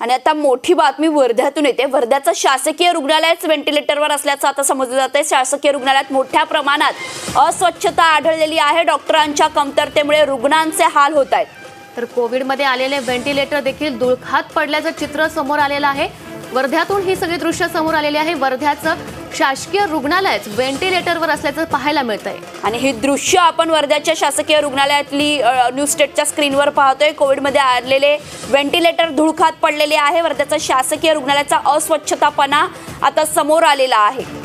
आणि आता मोठी बातमी वर्ध्यातून येते वर्ध्याचं शासकीय रुग्णालयच व्हेंटिलेटरवर असल्याचं आता समजलं जात आहे शासकीय रुग्णालयात मोठ्या प्रमाणात अस्वच्छता आढळलेली आहे डॉक्टरांच्या कमतरतेमुळे रुग्णांचे हाल होत आहेत तर कोविडमध्ये आलेले व्हेंटिलेटर देखील दुळखात पडल्याचं चित्र समोर आलेलं आहे वर्ध्यातून ही सगळी दृश्य समोर आलेली आहे वर्ध्याचं शासकीय रुग्णालयात व्हेंटिलेटरवर असल्याचं पाहायला मिळत आहे आणि हे दृश्य आपण वर्ध्याच्या शासकीय रुग्णालयातली न्यूज स्टेटच्या स्क्रीनवर पाहतोय कोविडमध्ये आलेले व्हेंटिलेटर धुळखात पडलेले आहे वर्ध्याचा शासकीय रुग्णालयाचा अस्वच्छतापणा आता समोर आलेला आहे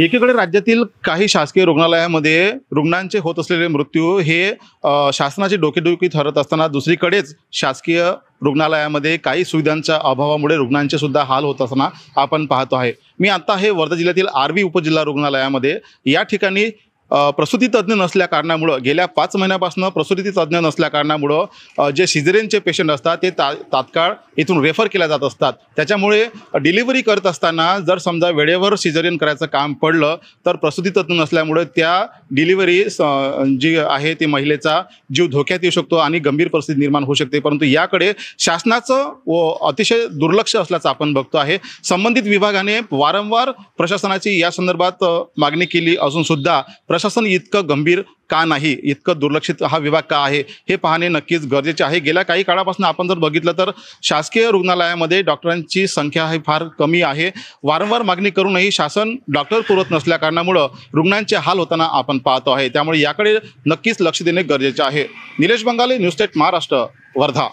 एकीकडे राज्यातील काही शासकीय रुग्णालयामध्ये रुग्णांचे होत असलेले मृत्यू हे शासनाची डोकेडोकी ठरत असताना दुसरीकडेच शासकीय रुग्णालयामध्ये काही सुविधांच्या अभावामुळे रुग्णांचे सुद्धा हाल होत असताना आपण पाहतो आहे मी आता हे वर्धा जिल्ह्यातील आर्वी उपजिल्हा रुग्णालयामध्ये या ठिकाणी प्रसूती तज्ज्ञ नसल्या कारणामुळं गेल्या पाच महिन्यापासून प्रसूती तज्ज्ञ नसल्या कारणामुळं जे सिझेरियनचे पेशंट असतात ते ता तात्काळ इथून रेफर केल्या जात असतात त्याच्यामुळे डिलिव्हरी करत असताना जर समजा वेळेवर सिझेरियन करायचं काम पडलं तर प्रसूती तज्ज्ञ नसल्यामुळे त्या डिलिव्हरी जी आहे ती महिलेचा जीव धोक्यात येऊ शकतो आणि गंभीर परिस्थिती निर्माण होऊ शकते परंतु याकडे शासनाचं व अतिशय दुर्लक्ष असल्याचं आपण बघतो आहे संबंधित विभागाने वारंवार प्रशासनाची या संदर्भात मागणी केली असून सुद्धा प्रशासन इतकं गंभीर का नाही इतकं दुर्लक्षित हा विभाग का आहे हे पाहणे नक्कीच गरजेचे आहे गेल्या काही काळापासून आपण जर बघितलं तर शासकीय रुग्णालयामध्ये डॉक्टरांची संख्या ही फार कमी आहे वारंवार मागणी करूनही शासन डॉक्टर पुरवत नसल्याकारणामुळं रुग्णांचे हाल होताना आपण पाहतो आहे त्यामुळे याकडे नक्कीच लक्ष देणे गरजेचे आहे निलेश बंगाले न्यूज स्टेट महाराष्ट्र वर्धा